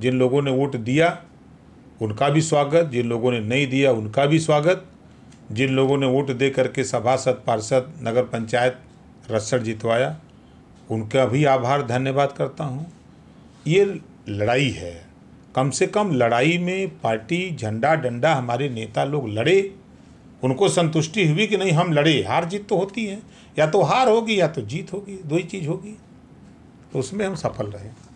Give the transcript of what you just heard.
जिन लोगों ने वोट दिया उनका भी स्वागत जिन लोगों ने नहीं दिया उनका भी स्वागत जिन लोगों ने वोट दे करके सभासद पार्षद नगर पंचायत रसड़ जितवाया उनका भी आभार धन्यवाद करता हूँ ये लड़ाई है कम से कम लड़ाई में पार्टी झंडा डंडा हमारे नेता लोग लड़े उनको संतुष्टि हुई कि नहीं हम लड़े हार जीत तो होती है या तो हार होगी या तो जीत होगी दो ही चीज़ होगी तो उसमें हम सफल रहे